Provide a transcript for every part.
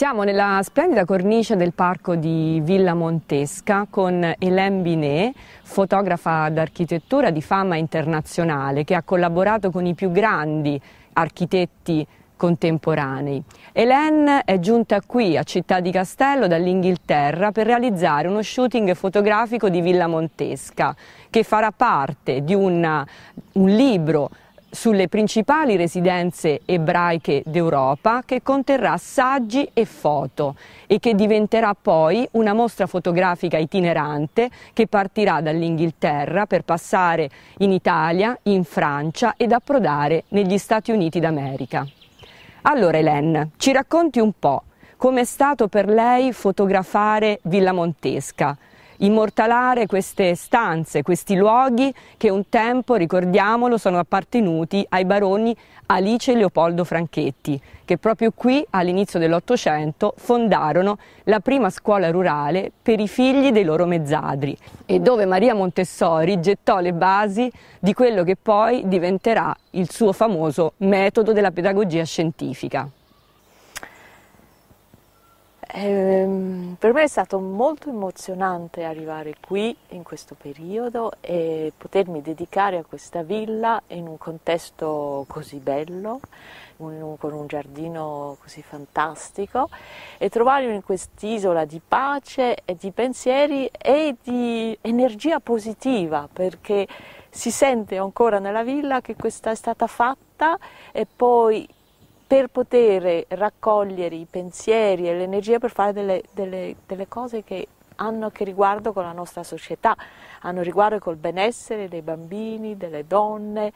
Siamo nella splendida cornice del parco di Villa Montesca con Hélène Binet, fotografa d'architettura di fama internazionale che ha collaborato con i più grandi architetti contemporanei. Hélène è giunta qui a Città di Castello dall'Inghilterra per realizzare uno shooting fotografico di Villa Montesca che farà parte di una, un libro sulle principali residenze ebraiche d'Europa che conterrà saggi e foto e che diventerà poi una mostra fotografica itinerante che partirà dall'Inghilterra per passare in Italia, in Francia ed approdare negli Stati Uniti d'America. Allora Hélène, ci racconti un po' com'è stato per lei fotografare Villa Montesca, immortalare queste stanze, questi luoghi che un tempo, ricordiamolo, sono appartenuti ai baroni Alice e Leopoldo Franchetti, che proprio qui all'inizio dell'Ottocento fondarono la prima scuola rurale per i figli dei loro mezzadri e dove Maria Montessori gettò le basi di quello che poi diventerà il suo famoso metodo della pedagogia scientifica. Ehm, per me è stato molto emozionante arrivare qui in questo periodo e potermi dedicare a questa villa in un contesto così bello, un, con un giardino così fantastico e trovarmi in quest'isola di pace e di pensieri e di energia positiva perché si sente ancora nella villa che questa è stata fatta e poi per poter raccogliere i pensieri e l'energia per fare delle, delle, delle cose che hanno a che riguardo con la nostra società, hanno riguardo col benessere dei bambini, delle donne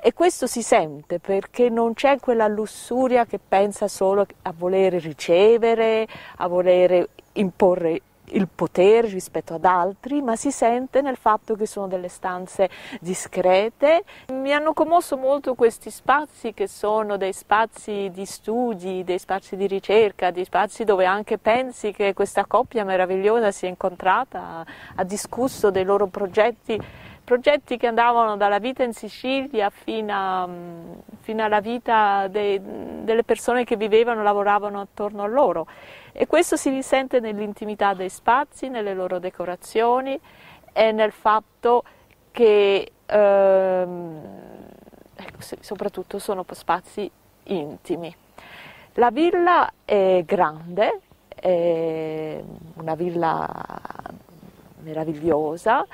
e questo si sente perché non c'è quella lussuria che pensa solo a voler ricevere, a voler imporre il potere rispetto ad altri, ma si sente nel fatto che sono delle stanze discrete. Mi hanno commosso molto questi spazi che sono dei spazi di studi, dei spazi di ricerca, dei spazi dove anche pensi che questa coppia meravigliosa si è incontrata, ha discusso dei loro progetti progetti che andavano dalla vita in Sicilia fino, a, fino alla vita dei, delle persone che vivevano, e lavoravano attorno a loro e questo si risente nell'intimità dei spazi, nelle loro decorazioni e nel fatto che ehm, ecco, soprattutto sono spazi intimi. La villa è grande, è una villa meravigliosa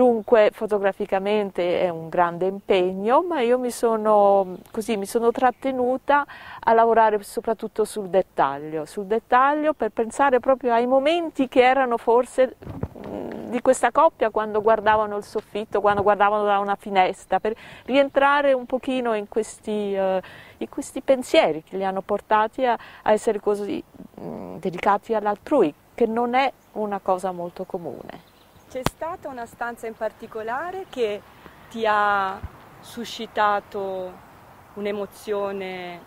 Dunque fotograficamente è un grande impegno, ma io mi sono, così, mi sono trattenuta a lavorare soprattutto sul dettaglio, sul dettaglio per pensare proprio ai momenti che erano forse mm, di questa coppia quando guardavano il soffitto, quando guardavano da una finestra, per rientrare un pochino in questi, uh, in questi pensieri che li hanno portati a, a essere così mh, mm, dedicati all'altrui, che non è una cosa molto comune. C'è stata una stanza in particolare che ti ha suscitato un'emozione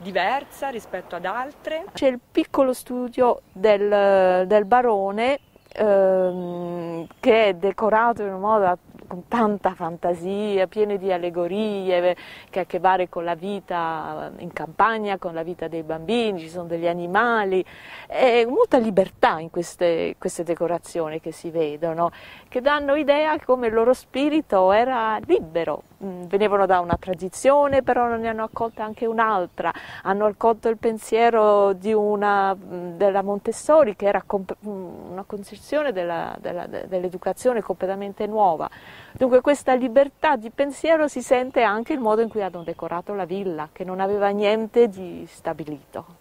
diversa rispetto ad altre? C'è il piccolo studio del, del barone ehm, che è decorato in un modo con tanta fantasia, piene di allegorie eh, che ha a che fare con la vita in campagna, con la vita dei bambini, ci sono degli animali, e molta libertà in queste, queste decorazioni che si vedono, che danno idea come il loro spirito era libero, mm, venivano da una tradizione, però ne hanno accolta anche un'altra, hanno accolto il pensiero una, mm, della Montessori che era mm, una concezione dell'educazione completamente nuova. Dunque questa libertà di pensiero si sente anche il modo in cui hanno decorato la villa, che non aveva niente di stabilito.